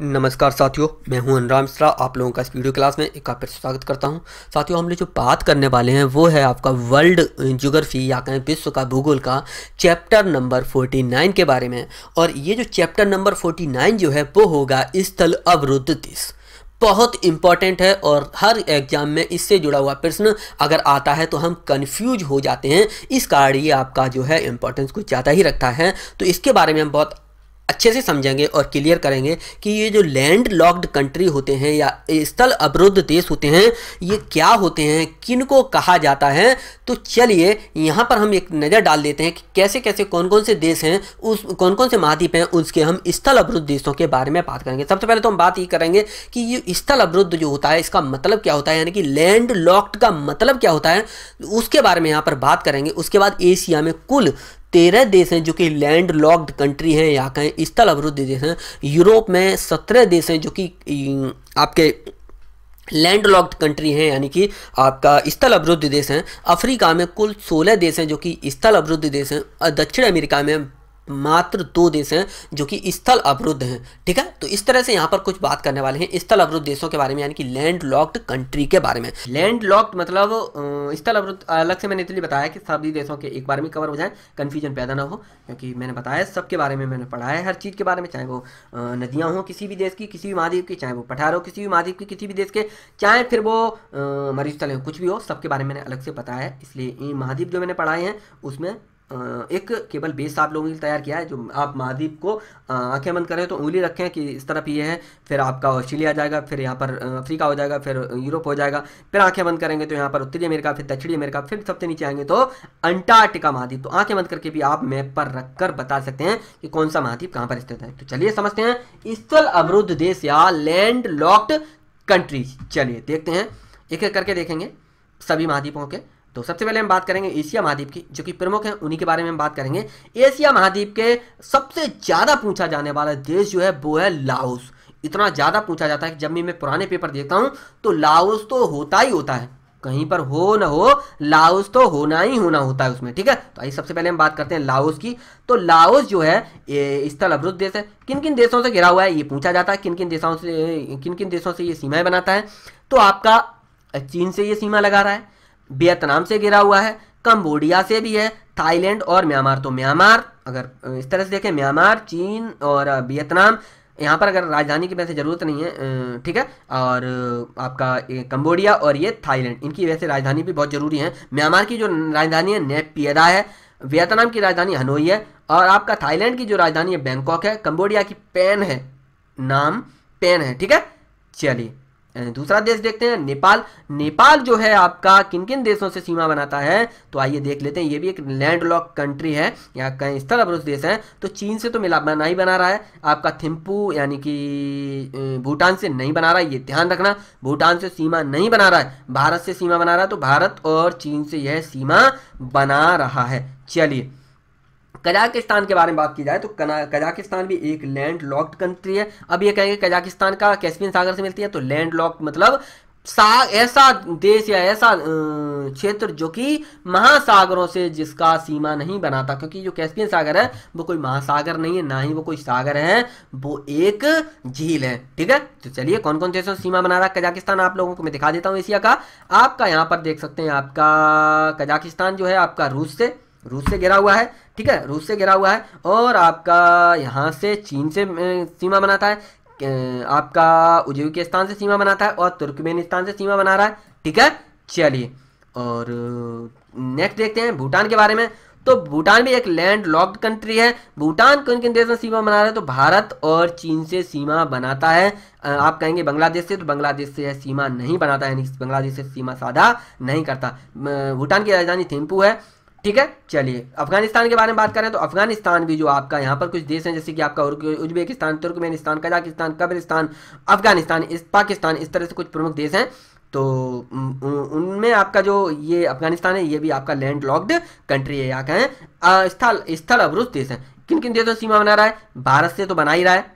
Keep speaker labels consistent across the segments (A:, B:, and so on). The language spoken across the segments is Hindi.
A: नमस्कार साथियों मैं हूं अनुराम मिश्रा आप लोगों का इस वीडियो क्लास में एक आपका स्वागत करता हूं साथियों हम लोग जो बात करने वाले हैं वो है आपका वर्ल्ड जोग्राफी या कहें विश्व का भूगोल का चैप्टर नंबर 49 के बारे में और ये जो चैप्टर नंबर 49 जो है वो होगा स्थल अवरुद्ध देश बहुत इंपॉर्टेंट है और हर एग्जाम में इससे जुड़ा हुआ प्रश्न अगर आता है तो हम कंफ्यूज हो जाते हैं इस कारण ये आपका जो है इंपॉर्टेंस कुछ ज़्यादा ही रखता है तो इसके बारे में हम बहुत अच्छे से समझेंगे और क्लियर करेंगे कि ये जो लैंड लॉक्ड कंट्री होते हैं या स्थल अवरुद्ध देश होते हैं ये क्या होते हैं किन को कहा जाता है तो चलिए यहाँ पर हम एक नज़र डाल देते हैं कि कैसे कैसे कौन कौन से देश हैं उस कौन कौन से महाद्वीप हैं उसके हम स्थल अवरुद्ध देशों के बारे में बात करेंगे सबसे पहले तो हम बात ये करेंगे कि ये स्थल अवरुद्ध जो होता है इसका मतलब क्या होता है यानी कि लैंड लॉक्ड का मतलब क्या होता है उसके बारे में यहाँ पर बात करेंगे उसके बाद एशिया में कुल तेरह देश हैं जो कि लैंड लॉक्ड कंट्री हैं या कहें स्थल अवरुद्ध देश हैं यूरोप में सत्रह देश हैं जो कि आपके लैंड लॉक्ड कंट्री हैं यानी कि आपका स्थल अवरुद्ध देश हैं अफ्रीका में कुल सोलह देश हैं जो कि स्थल अवरुद्ध देश हैं और दक्षिण अमेरिका में मात्र दो देश हैं जो कि स्थल अवरुद्ध हैं ठीक है तो इस तरह से यहाँ पर कुछ बात करने वाले हैं स्थल अवरुद्ध देशों के बारे में यानी कि लैंड लॉक्ड कंट्री के बारे में लैंड लॉक्ड मतलब स्थल अवरुद्ध अलग से मैंने इसलिए बताया कि सभी देशों के एक बार में कवर हो जाए कन्फ्यूजन पैदा ना हो क्योंकि मैंने बताया सबके बारे में मैंने पढ़ा है हर चीज़ के बारे में चाहे वो नदियाँ हों किसी भी देश की किसी भी महाद्वीप की चाहे वो पठार हो किसी भी महाद्वीप की किसी भी देश के चाहे फिर वो स्थल हो कुछ भी हो सबके बारे में मैंने अलग से बताया है इसलिए महाद्वीप जो मैंने पढ़ाए हैं उसमें एक केवल बेस आप लोगों ने तैयार किया है जो आप महाद्वीप को आंखें बंद करें तो उंगली रखें कि इस तरफ ये है फिर आपका ऑस्ट्रेलिया आ जाएगा फिर यहाँ पर अफ्रीका हो जाएगा फिर यूरोप हो जाएगा फिर आंखें बंद करेंगे तो यहाँ पर उत्तरी अमेरिका फिर दक्षिणी अमेरिका फिर सबसे नीचे आएंगे तो अंटार्कटिका महाद्वीप तो आंखें बंद करके भी आप मैप पर रख कर बता सकते हैं कि कौन सा महाद्वीप कहाँ पर स्थित है तो चलिए समझते हैं स्थल अवरुद्ध देश या लैंड लॉक्ड कंट्रीज चलिए देखते हैं एक एक करके देखेंगे सभी महाद्वीपों के तो सबसे पहले हम बात करेंगे एशिया महाद्वीप की जो कि प्रमुख है उन्हीं के बारे में हम बात करेंगे एशिया महाद्वीप के सबसे ज़्यादा पूछा जाने वाला देश जो है वो है लाओस इतना ज़्यादा पूछा जाता है कि जब भी मैं पुराने पेपर देखता हूं तो लाओस तो होता ही होता है कहीं पर हो ना हो लाओस तो होना ही होना होता है उसमें ठीक है तो आइए सबसे पहले हम बात करते हैं लाओस की तो लाओस जो है स्थल अवरुद्ध देश है किन किन देशों से घिरा हुआ है ये पूछा जाता है किन किन देशों से किन किन देशों से ये सीमाएं बनाता है तो आपका चीन से ये सीमा लगा रहा है वियतनाम से घिरा हुआ है कम्बोडिया से भी है थाईलैंड और म्यांमार तो म्यांमार अगर इस तरह से देखें म्यांमार चीन और वियतनाम यहाँ पर अगर राजधानी की वैसे ज़रूरत नहीं है ठीक है और आपका कंबोडिया और ये थाईलैंड इनकी वैसे राजधानी भी बहुत ज़रूरी है म्यांमार की जो राजधानी है नेपियदा है वियतनाम की राजधानी हनोई है और आपका थाईलैंड की जो राजधानी है बैंकॉक है कम्बोडिया की पेन है नाम पेन है ठीक है चलिए दूसरा देश देखते हैं नेपाल नेपाल जो है आपका किन किन देशों से सीमा बनाता है तो आइए देख लेते हैं ये भी एक लैंडलॉक कंट्री है या कहीं स्थल अवरुद्ध देश है तो चीन से तो मिला बना ही बना रहा है आपका थिम्पू यानी कि भूटान से नहीं बना रहा है ये ध्यान रखना भूटान से सीमा नहीं बना रहा है भारत से सीमा बना रहा है तो भारत और चीन से यह सीमा बना रहा है चलिए कजाकिस्तान के बारे में बात की जाए तो कजाकिस्तान भी एक लैंड लॉक्ड कंट्री है अब ये कहेंगे कजाकिस्तान का कैस्पियन सागर से मिलती है तो लैंड लॉक्ड मतलब सा ऐसा देश या ऐसा क्षेत्र जो कि महासागरों से जिसका सीमा नहीं बनाता क्योंकि जो कैस्पियन सागर है वो कोई महासागर नहीं है ना ही वो कोई सागर है वो एक झील है ठीक है तो चलिए कौन कौन देशों से सीमा बना रहा है कजाकिस्तान आप लोगों को मैं दिखा देता हूँ एशिया का आपका यहाँ पर देख सकते हैं आपका कजाकिस्तान जो है आपका रूस से रूस से घिरा हुआ है ठीक है रूस से घिरा हुआ है और आपका यहाँ से चीन से सीमा बनाता है आपका उज्बेकिस्तान से सीमा बनाता है और तुर्कमेनिस्तान से सीमा बना रहा है ठीक है चलिए और नेक्स्ट देखते हैं भूटान के बारे में तो भूटान भी एक लैंड लॉक्ड कंट्री है भूटान किन किन देश में सीमा बना रहा है तो भारत और चीन से सीमा बनाता है आप कहेंगे बांग्लादेश से तो बांग्लादेश से सीमा नहीं बनाता है बांग्लादेश से सीमा साधा नहीं करता भूटान की राजधानी थिम्पू है ठीक है चलिए अफगानिस्तान के बारे में बात करें तो अफगानिस्तान भी जो आपका यहाँ पर कुछ देश हैं जैसे कि आपका उज्बेकिस्तान तुर्कमेनिस्तान कजाकिस्तान कब्रिस्तान अफगानिस्तान इस पाकिस्तान इस तरह से कुछ प्रमुख देश हैं तो उनमें आपका जो ये अफगानिस्तान है ये भी आपका लैंड लॉक्ड कंट्री है यहाँ का है स्थल स्थल अवरुद्ध देश है किन किन देशों सीमा बना रहा है भारत से तो बना ही रहा है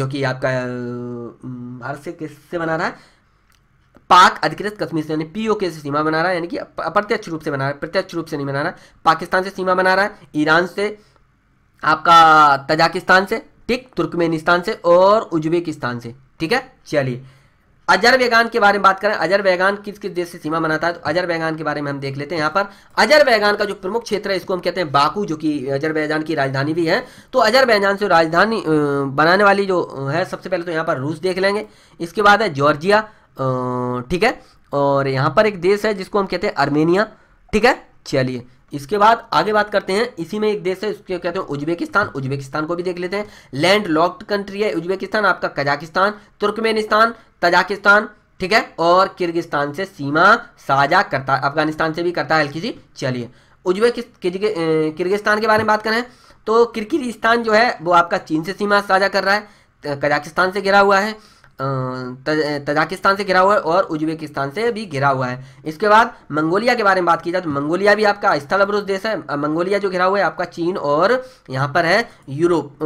A: जो कि आपका भारत से किससे बना रहा है पाक अधिकृत कश्मीर से यानी पीओके से सीमा बना रहा है यानी कि अप्रत्यक्ष रूप से बना रहा है प्रत्यक्ष रूप से नहीं बना रहा है पाकिस्तान से सीमा बना रहा है ईरान से आपका तजाकिस्तान से ठीक तुर्कमेनिस्तान से और उज्बेकिस्तान से ठीक है चलिए बैगान के बारे में बात करें अजरबैगान किस किस देश से सीमा बनाता है तो अजरबैगान के बारे में हम देख लेते हैं यहाँ पर अजरबैगान का जो प्रमुख क्षेत्र है इसको हम कहते हैं बाकू जो कि बैजान की राजधानी भी है तो बैजान से राजधानी बनाने वाली जो है सबसे पहले तो यहाँ पर रूस देख लेंगे इसके बाद है जॉर्जिया ठीक है और यहाँ पर एक देश है जिसको हम कहते हैं आर्मेनिया ठीक है चलिए इसके बाद आगे बात करते हैं इसी में एक देश है उसको कहते हैं उज्बेकिस्तान उज्बेकिस्तान को भी देख लेते हैं लैंड लॉक्ड कंट्री है उज्बेकिस्तान आपका कजाकिस्तान तुर्कमेनिस्तान तजाकिस्तान ठीक है और किर्गिस्तान से सीमा साझा करता है अफगानिस्तान से भी करता है हल्की सी चलिए उज्बेकिस्तान किर्गिस्तान के बारे में बात करें तो किर्गिस्तान जो है वो आपका चीन से सीमा साझा कर रहा है कजाकिस्तान से घिरा हुआ है तजाकिस्तान से घिरा हुआ है और उज्बेकिस्तान से भी घिरा हुआ है इसके बाद मंगोलिया के बारे में बात की जाए तो मंगोलिया भी आपका स्थल अवरुद्ध देश है मंगोलिया जो घिरा हुआ है आपका चीन और यहाँ पर है यूरोप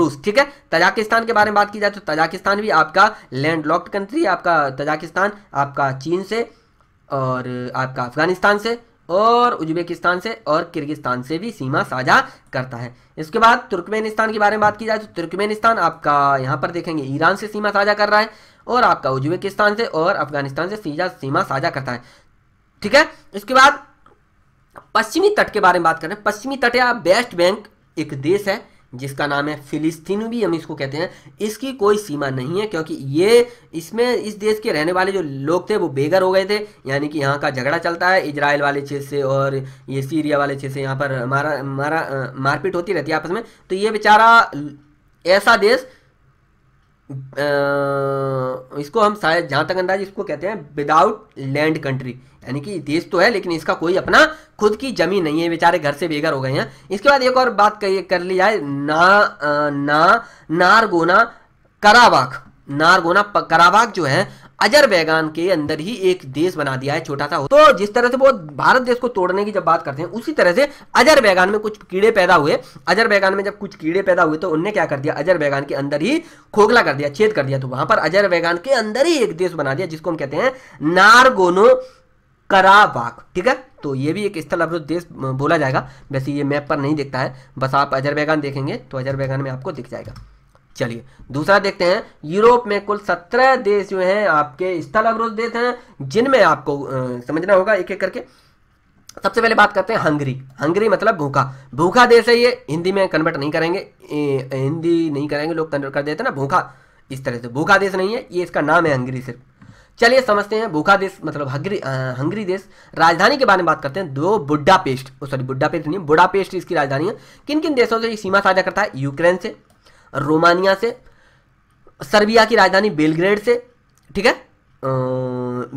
A: रूस ठीक है तजाकिस्तान के बारे में बात की जाए तो तजाकिस्तान भी आपका लैंड लॉक्ड कंट्री है आपका तजाकिस्तान आपका चीन से और आपका अफगानिस्तान से और उज्बेकिस्तान से और किर्गिस्तान से भी सीमा साझा करता है इसके बाद तुर्कमेनिस्तान के बारे में बात की जाए तो तुर्कमेनिस्तान आपका यहाँ पर देखेंगे ईरान से सीमा साझा कर रहा है और आपका उज्बेकिस्तान से और अफगानिस्तान से सीमा साझा करता है ठीक है इसके बाद पश्चिमी तट के बारे में बात करें पश्चिमी तट या बेस्ट बैंक एक देश है जिसका नाम है फिलिस्तीन भी हम इसको कहते हैं इसकी कोई सीमा नहीं है क्योंकि ये इसमें इस देश के रहने वाले जो लोग थे वो बेघर हो गए थे यानी कि यहाँ का झगड़ा चलता है इजराइल वाले क्षेत्र से और ये सीरिया वाले क्षेत्र से यहाँ पर मारा मारा मारपीट होती रहती है आपस में तो ये बेचारा ऐसा देश इसको हम शायद जहां तक अंदाज इसको कहते हैं विदाउट लैंड कंट्री यानी कि देश तो है लेकिन इसका कोई अपना खुद की जमीन नहीं है बेचारे घर से बेघर हो गए हैं इसके बाद एक और बात कर ली जाए ना ना नारगोना करावाक नारगोना करावाक जो है अजरबैजान के अंदर ही एक देश बना दिया है छोटा सा तो जिस तरह से वो भारत देश को तोड़ने की जब बात करते हैं उसी तरह से अजरबैजान में कुछ कीड़े पैदा हुए अजरबैजान में जब कुछ कीड़े पैदा हुए तो उनने क्या कर दिया अजरबैजान के अंदर ही खोखला कर दिया छेद कर दिया तो वहां पर अजरबैजान के अंदर ही एक देश बना दिया जिसको हम कहते हैं नारगोनो कराबाक ठीक है तो ये भी एक स्थल अवरुद्ध देश बोला जाएगा वैसे ये मैप पर नहीं दिखता है बस आप अजरबैजान देखेंगे तो अजरबैजान में आपको दिख जाएगा चलिए दूसरा देखते हैं यूरोप में कुल सत्रह देश जो हैं आपके स्थल अवरोध देश हैं जिनमें आपको समझना होगा एक एक करके सबसे पहले बात करते हैं हंगरी हंगरी मतलब भूखा भूखा देश है ये हिंदी में कन्वर्ट नहीं करेंगे हिंदी नहीं करेंगे लोग कन्वर्ट कर देते ना भूखा इस तरह से भूखा देश नहीं है ये इसका नाम है हंगरी सिर्फ चलिए समझते हैं भूखा देश मतलब हंगरी हंगरी देश राजधानी के बारे में बात करते हैं दो Budapest sorry Budapest नहीं पेस्ट इसकी राजधानी है किन किन देशों से ये सीमा साझा करता है यूक्रेन से रोमानिया से सर्बिया की राजधानी बेलग्रेड से ठीक है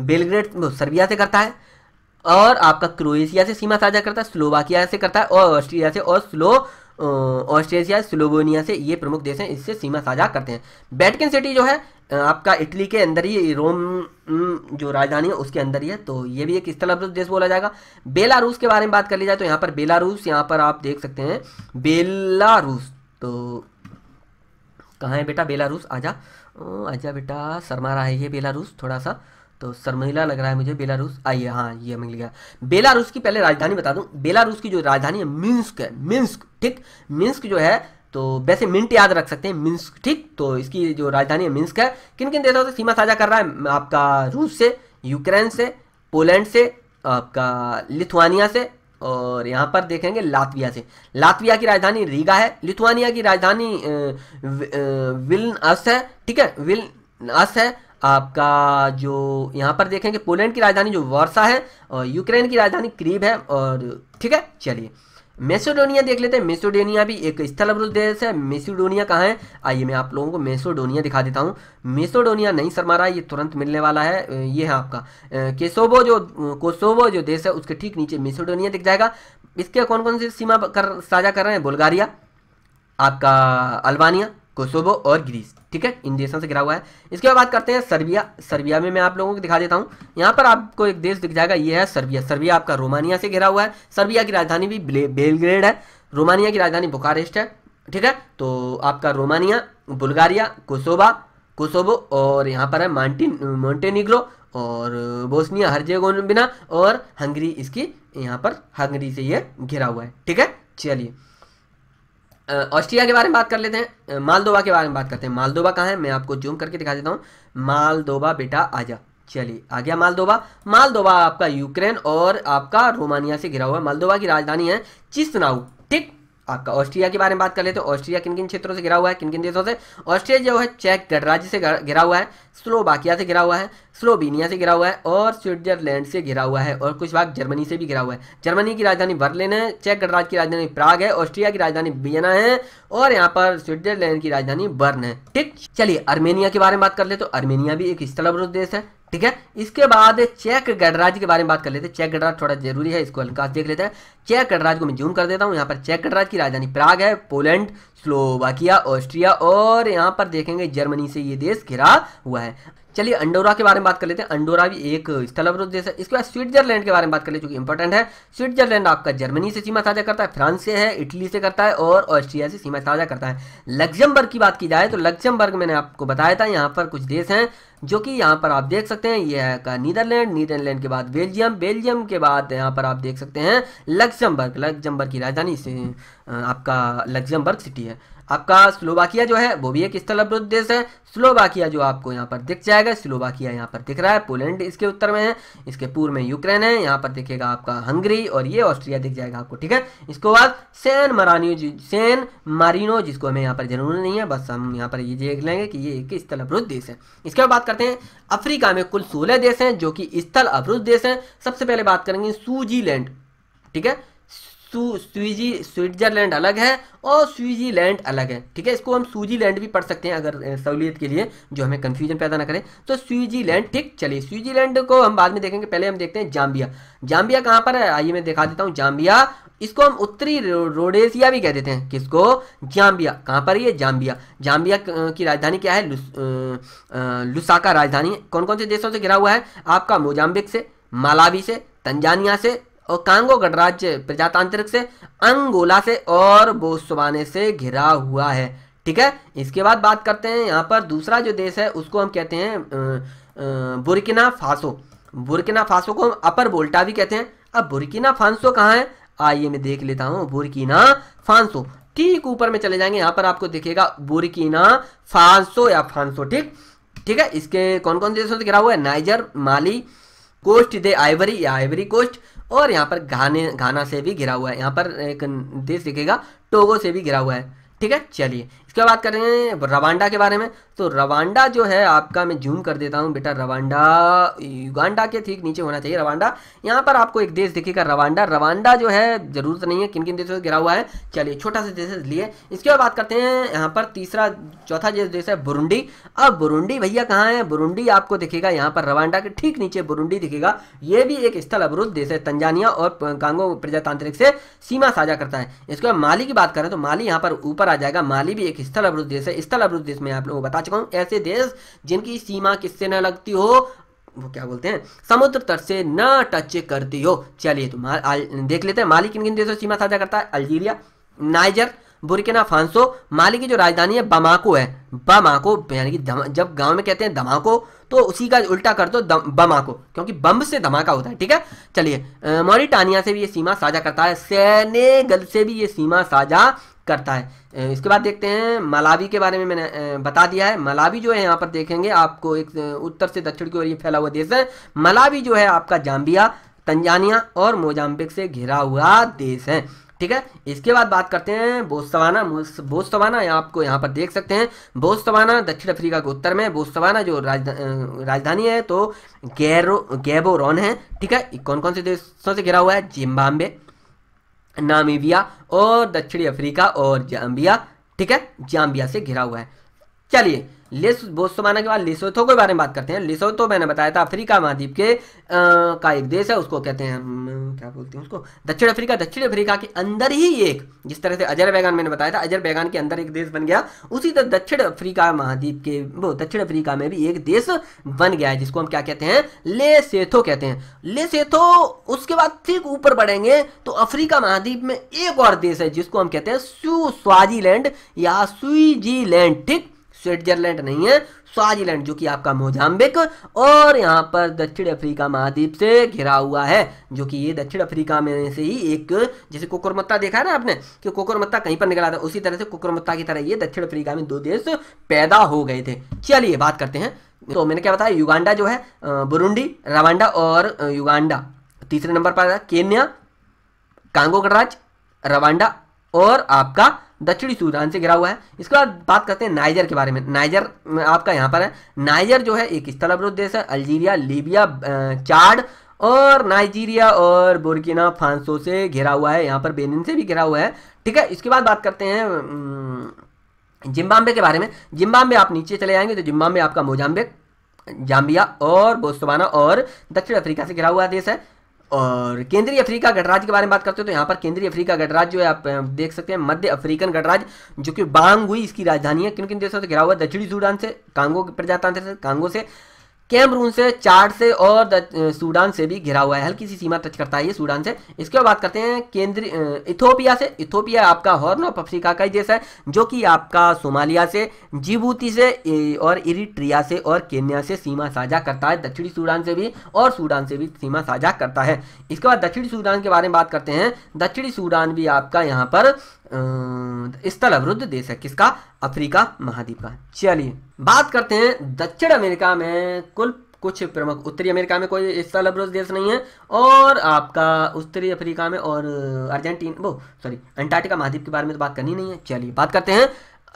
A: बेलग्रेड सर्बिया से करता है और आपका क्रोएशिया से सीमा साझा करता है स्लोवाकिया से करता है और ऑस्ट्रिया से और स्लो ऑस्ट्रेलिया स्लोवेनिया से ये प्रमुख देश हैं इससे सीमा साझा करते हैं बैटकिन सिटी जो है आपका इटली के अंदर ही रोम जो राजधानी है उसके अंदर ही है तो ये भी एक स्थल देश बोला जाएगा बेलारूस के बारे में बात कर ली जाए तो यहाँ पर बेलारूस यहाँ पर आप देख सकते हैं बेलारूस तो कहाँ है बेटा बेलारूस आजा आजा बेटा शर्मा रहा है ये बेलारूस थोड़ा सा तो शर्मिला लग रहा है मुझे बेलारूस आइए हाँ ये मिल गया बेलारूस की पहले राजधानी बता दू बेलारूस की जो राजधानी है मिन्स्क है मिन्स्क ठीक मिन्स्क जो है तो वैसे मिंट याद रख सकते हैं मिन्स्क ठीक तो इसकी जो राजधानी है मिन्स्क है किन किन देशों से सीमा साझा कर रहा है आपका रूस से यूक्रेन से पोलैंड से आपका लिथुआनिया से और यहाँ पर देखेंगे लातविया से लातविया की राजधानी रीगा है लिथुआनिया की राजधानी विलन अस है ठीक है विलन अस है आपका जो यहाँ पर देखेंगे पोलैंड की राजधानी जो वर्षा है और यूक्रेन की राजधानी क्रीब है और ठीक है चलिए मेसोडोनिया देख लेते हैं मेसोडोनिया भी एक स्थल अवरुद्ध देश है मेसोडोनिया कहाँ है आइए मैं आप लोगों को मेसोडोनिया दिखा देता हूँ मेसोडोनिया नहीं सर रहा है ये तुरंत मिलने वाला है ये है आपका केसोबो जो कोसोबो जो देश है उसके ठीक नीचे मेसोडोनिया दिख जाएगा इसके कौन कौन सी सीमा कर साझा कर रहे हैं बुल्गारिया आपका अल्बानिया कोसोबो और ग्रीस ठीक है इन देशों से घिरा हुआ है इसके बाद बात करते हैं सर्बिया सर्बिया में मैं आप लोगों को दिखा देता हूँ यहाँ पर आपको एक देश दिख जाएगा ये है सर्बिया सर्बिया आपका रोमानिया से घिरा हुआ है सर्बिया की राजधानी भी बेलग्रेड है रोमानिया की राजधानी बुकारेस्ट है ठीक है तो आपका रोमानिया बुल्गारिया कोसोबा कोसोबो और यहाँ पर है मांटिन मोंटेनिग्रो और बोस्निया हर्जेगोबिना और हंगरी इसकी यहाँ पर हंगरी से ये घिरा हुआ है ठीक है चलिए ऑस्ट्रिया के बारे में बात कर लेते हैं मालदोबा के बारे में बात करते हैं मालदोबा कहाँ है मैं आपको जूम करके दिखा देता हूँ मालदोबा बेटा आजा चलिए आ गया मालदोबा मालदोबा आपका यूक्रेन और आपका रोमानिया से घिरा हुआ है मालदोबा की राजधानी है चिस्नाऊ ठीक आपका ऑस्ट्रिया के बारे में बात कर लेते हैं ऑस्ट्रिया किन किन क्षेत्रों से घिरा हुआ है किन किन देशों से ऑस्ट्रिया जो है चेक गणराज्य से घिरा हुआ है स्लोबाकिया से घिरा हुआ है स्लोवेनिया से घिरा हुआ है और स्विट्जरलैंड से घिरा हुआ है और कुछ भाग जर्मनी से भी घिरा हुआ है जर्मनी की राजधानी बर्लिन है चेक गणराज की राजधानी प्राग है ऑस्ट्रिया की राजधानी बियना है और यहाँ पर स्विट्जरलैंड की राजधानी बर्न है ठीक चलिए अर्मेनिया के बारे में बात कर ले तो अर्मेनिया भी एक स्थलवृद्ध देश है ठीक है इसके बाद चेक गणराज के बारे में बात कर लेते हैं चेक गणराज थोड़ा जरूरी है इसको हल्का देख लेते हैं चेक गणराज को मैं जूम कर देता हूँ यहाँ पर चेक गणराज की राजधानी प्राग है पोलैंड स्लोवाकिया ऑस्ट्रिया और यहाँ पर देखेंगे जर्मनी से ये देश घिरा हुआ है चलिए अंडोरा के बारे में बात कर लेते हैं अंडोरा भी एक स्थल अवरोध देश है इसके बाद स्विट्जरलैंड के बारे में बात कर ले चूंकि इंपॉर्टेंट है स्विट्जरलैंड आपका जर्मनी से सीमा साझा करता है फ्रांस से है इटली से करता है और ऑस्ट्रिया से सीमा साझा करता है लग्जमबर्ग की बात की जाए तो लग्जमबर्ग मैंने आपको बताया था यहाँ पर कुछ देश हैं जो कि यहाँ पर आप देख सकते हैं ये है नीदरलैंड नीदरलैंड के बाद बेल्जियम बेल्जियम के बाद यहाँ पर आप देख सकते हैं लक्जमबर्ग लक्जमबर्ग की राजधानी से आपका लक्जमबर्ग सिटी है आपका स्लोवाकिया जो है वो भी एक स्थल अवरुद्ध देश है स्लोवाकिया जो आपको यहाँ पर दिख जाएगा स्लोवाकिया यहाँ पर दिख रहा है पोलैंड इसके उत्तर में है इसके पूर्व में यूक्रेन है यहाँ पर दिखेगा आपका हंगरी और ये ऑस्ट्रिया दिख जाएगा आपको ठीक है इसके बाद सैन मरानियो सैन मारिनो जिसको हमें यहाँ पर जरूरत नहीं है बस हम यहाँ पर ये देख लेंगे कि ये एक स्थल अवरुद्ध देश है इसके बाद बात करते हैं अफ्रीका में कुल सोलह देश हैं जो कि स्थल अवरुद्ध देश हैं सबसे पहले बात करेंगे सूजीलैंड ठीक है स्विजी स्विट्जरलैंड अलग है और स्विजीलैंड अलग है ठीक है इसको हम स्विजीलैंड भी पढ़ सकते हैं अगर सहूलियत के लिए जो हमें कंफ्यूजन पैदा ना करे तो स्विजीलैंड ठीक चलिए स्विजीलैंड को हम बाद में देखेंगे पहले हम देखते हैं जाम्बिया जाम्बिया कहाँ पर है आइए मैं दिखा देता हूँ जाम्बिया इसको हम उत्तरी रोडेशिया भी कह देते हैं किसको जाम्बिया कहां पर ये जाम्बिया जाम्बिया की राजधानी क्या है लुस, लुसाका राजधानी कौन कौन से देशों से घिरा हुआ है आपका मोजाम्बिक से मालावी से तंजानिया से और कांगो गणराज्य प्रजातांत्रिक से अंगोला से और बोस्वाने से घिरा हुआ है ठीक है इसके बाद बात करते हैं यहाँ पर दूसरा जो देश है उसको हम कहते हैं बुरकिना फासो बुरकिना फासो को हम अपर बोल्टा भी कहते हैं अब बुरकिना फांसो कहाँ है आइए मैं देख लेता हूँ बुरकीना फांसो ठीक ऊपर में चले जाएंगे यहां पर आपको दिखेगा बुरकीना फांसो या फांसो ठीक ठीक है इसके कौन कौन से देशों से घिरा हुआ है Niger Mali coast the ivory या आइवरी कोस्ट और यहाँ पर घाने घाना से भी घिरा हुआ है यहाँ पर एक देश दिखेगा टोगो से भी घिरा हुआ है ठीक है चलिए उसके बाद करें रवांडा के बारे में तो रवांडा जो है आपका मैं जूम कर देता हूं बेटा रवांडा युगांडा के ठीक नीचे होना चाहिए रवांडा यहां पर आपको एक देश दिखेगा रवांडा रवांडा जो है ज़रूरत नहीं है किन किन देशों से गिरा हुआ है चलिए छोटा सा देश लिए इसके बाद बात करते हैं यहाँ पर तीसरा चौथा जो देश है बुरुंडी अब बुरुंडी भैया कहाँ है बुरुंडी आपको दिखेगा यहाँ पर रवांडा के ठीक नीचे बुरुंडी दिखेगा ये भी एक स्थल अवरुद्ध देश है तंजानिया और कांगो प्रजातांत्रिक से सीमा साझा करता है इसके बाद माली की बात करें तो माली यहाँ पर ऊपर आ जाएगा माली भी एक स्थल अवरुद्ध देश है स्थल अवरुद्ध देश में आप लोगों को बता चुका हूँ ऐसे देश जिनकी सीमा किससे न लगती हो वो क्या बोलते हैं समुद्र तट से न टच करती हो चलिए तो आ, देख लेते हैं माली किन किन देशों से सीमा साझा करता है Algeria Niger Burkina Faso Mali की जो राजधानी है बमाको है बमाको यानी कि जब गांव में कहते हैं धमाको तो उसी का उल्टा कर दो बमाको क्योंकि बम से धमाका होता है ठीक है चलिए मोरिटानिया से भी ये सीमा साझा करता है सैनेगल से भी ये सीमा साझा करता है इसके बाद देखते हैं मलावी के बारे में मैंने बता दिया है मलावी जो है यहाँ पर देखेंगे आपको एक उत्तर से दक्षिण की ओर ये फैला हुआ देश है मलावी जो है आपका जाम्बिया तंजानिया और मोजाम्बिक से घिरा हुआ देश है ठीक है इसके बाद बात करते हैं बोस्तवाना बोस्तवाना आपको यहाँ पर देख सकते हैं बोस्तवाना दक्षिण अफ्रीका के उत्तर में बोस्तवाना जो राजधा, राजधानी है तो गैरो गैबोरॉन है ठीक है कौन कौन से देशों से घिरा हुआ है जिम्बाब्वे नामीबिया और दक्षिणी अफ्रीका और जाम्बिया ठीक है जाम्बिया से घिरा हुआ है चलिए के बाद लिसोथो के बारे में बात करते हैं लिसोथो मैंने बताया था अफ्रीका महाद्वीप के आ, का एक देश है उसको कहते हैं क्या बोलते हैं उसको दक्षिण अफ्रीका दक्षिण अफ्रीका के अंदर ही एक जिस तरह से अजर बैगान मैंने बताया था अजर बैगान के अंदर एक देश बन गया उसी तरह दक्षिण अफ्रीका महाद्वीप के वो दक्षिण अफ्रीका में भी एक देश बन गया है जिसको हम क्या कहते हैं लेसेथो कहते हैं लेसेथो उसके बाद ठीक ऊपर बढ़ेंगे तो अफ्रीका महाद्वीप में एक और देश है जिसको हम कहते हैं सू स्वाजीलैंड या स्विजीलैंड ठीक स्विट्जरलैंड नहीं है स्वाजीलैंड जो कि आपका मोजाम्बिक और यहाँ पर दक्षिण अफ्रीका महाद्वीप से घिरा हुआ है जो कि ये दक्षिण अफ्रीका में से ही एक जैसे कुकुरमत्ता देखा है ना आपने कि कुकुरमत्ता कहीं पर निकला था उसी तरह से कुकुरमत्ता की तरह ये दक्षिण अफ्रीका में दो देश पैदा हो गए थे चलिए बात करते हैं तो मैंने क्या बताया युगांडा जो है बुरुंडी रवांडा और युगांडा तीसरे नंबर पर केन्या कांगो गणराज रवांडा और आपका दक्षिणी सूडान से घिरा हुआ है इसके बाद बात करते हैं नाइजर के बारे में नाइजर आपका यहाँ पर है नाइजर जो है एक स्थल अवरुद्ध देश है अल्जीरिया लीबिया चाड और नाइजीरिया और बोर्किना फांसो से घिरा हुआ है यहाँ पर बेनिन से भी घिरा हुआ है ठीक है इसके बाद बात करते हैं जिम्बाबे के बारे में जिम्बाबे आप नीचे चले जाएंगे तो जिम्बाबे आपका मोजाम्बे जाम्बिया और बोस्तवाना और दक्षिण अफ्रीका से घिरा हुआ देश है और केंद्रीय अफ्रीका गणराज्य के बारे में बात करते हो तो यहाँ पर केंद्रीय अफ्रीका गणराज्य जो है आप देख सकते हैं मध्य अफ्रीकन गणराज्य जो कि बांग हुई इसकी राजधानी है किन किन देशों से घिरा हुआ दक्षिणी सूडान से कांगो प्रजातंत्र से कांगो से कैमरून से चार से और सूडान से भी घिरा हुआ है हल्की सी सीमा टच करता है ये सूडान से इसके बाद बात करते हैं केंद्रीय इथोपिया से इथोपिया आपका हॉर्न ऑफ अफ्रीका का ही देश है जो कि आपका सोमालिया से जिबूती से और इरिट्रिया से और केन्या से सीमा साझा करता है दक्षिणी सूडान से भी और सूडान से भी सीमा साझा करता है इसके बाद दक्षिणी सूडान के बारे में बात करते हैं दक्षिणी सूडान भी आपका यहाँ पर स्थल अवरुद्ध देश है किसका अफ्रीका महाद्वीप का चलिए बात करते हैं दक्षिण अमेरिका में कुल कुछ प्रमुख उत्तरी अमेरिका में कोई स्थल अवरुद्ध देश नहीं है और आपका उत्तरी अफ्रीका में और अर्जेंटीन वो सॉरी अंटार्कटिका महाद्वीप के बारे में तो बात करनी नहीं है चलिए बात करते हैं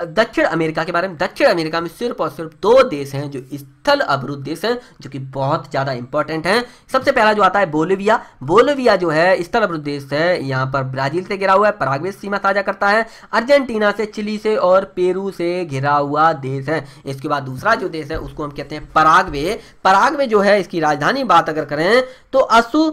A: दक्षिण अमेरिका के बारे में दक्षिण अमेरिका में सिर्फ और सिर्फ दो देश हैं जो स्थल अवरुद्ध देश हैं जो कि बहुत ज़्यादा इंपॉर्टेंट हैं सबसे पहला जो आता है बोलिविया बोलिविया जो है स्थल अवरुद्ध देश है यहाँ पर ब्राजील से घिरा हुआ है परागवे सीमा साझा करता है अर्जेंटीना से चिली से और पेरू से घिरा हुआ देश है इसके बाद दूसरा जो देश है उसको हम कहते हैं परागवे परागवे जो है इसकी राजधानी बात अगर करें तो असु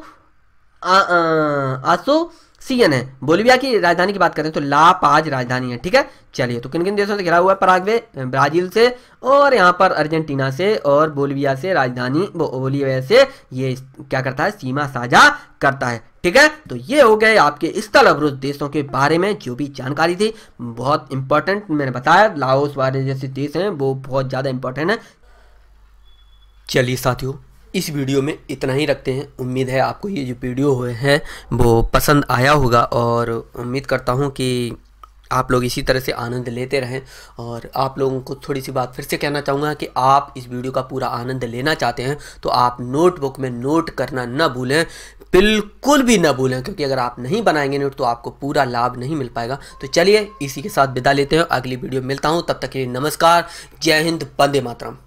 A: असु सीएन है बोलिविया की राजधानी की बात करें तो ला पाज राजधानी है ठीक है चलिए तो किन किन देशों से घिरा हुआ है पराग्वे ब्राजील से और यहाँ पर अर्जेंटीना से और बोलिविया से राजधानी बोलिविया से ये क्या करता है सीमा साझा करता है ठीक है तो ये हो गए आपके स्थल अवरुद्ध देशों के बारे में जो भी जानकारी थी बहुत इंपॉर्टेंट मैंने बताया लाओस वाले जैसे देश हैं वो बहुत ज़्यादा इंपॉर्टेंट है चलिए साथियों इस वीडियो में इतना ही रखते हैं उम्मीद है आपको ये जो वीडियो हुए हैं वो पसंद आया होगा और उम्मीद करता हूँ कि आप लोग इसी तरह से आनंद लेते रहें और आप लोगों को थोड़ी सी बात फिर से कहना चाहूँगा कि आप इस वीडियो का पूरा आनंद लेना चाहते हैं तो आप नोटबुक में नोट करना ना भूलें बिल्कुल भी ना भूलें क्योंकि अगर आप नहीं बनाएंगे नोट तो आपको पूरा लाभ नहीं मिल पाएगा तो चलिए इसी के साथ विदा लेते हैं अगली वीडियो मिलता हूँ तब तक के लिए नमस्कार जय हिंद बंदे मातरम